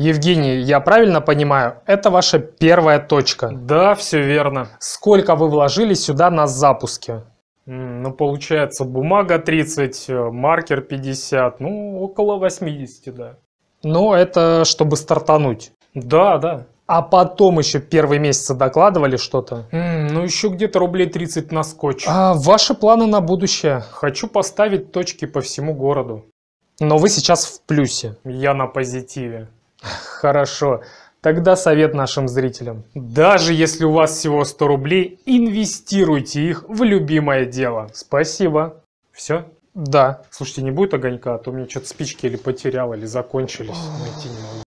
Евгений, я правильно понимаю, это ваша первая точка? Да, все верно. Сколько вы вложили сюда на запуске? Ну, получается, бумага 30, э, маркер 50, ну, около 80, да. Ну, это чтобы стартануть? Да, да. А потом еще первые месяцы докладывали что-то? Mm, ну, еще где-то рублей 30 на скотч. А ваши планы на будущее? Хочу поставить точки по всему городу. Но вы сейчас в плюсе. Я на позитиве. Хорошо. Тогда совет нашим зрителям. Даже если у вас всего 100 рублей, инвестируйте их в любимое дело. Спасибо. Все? Да. Слушайте, не будет огонька, а то у меня что-то спички или потерял, или закончились. Найти не могу.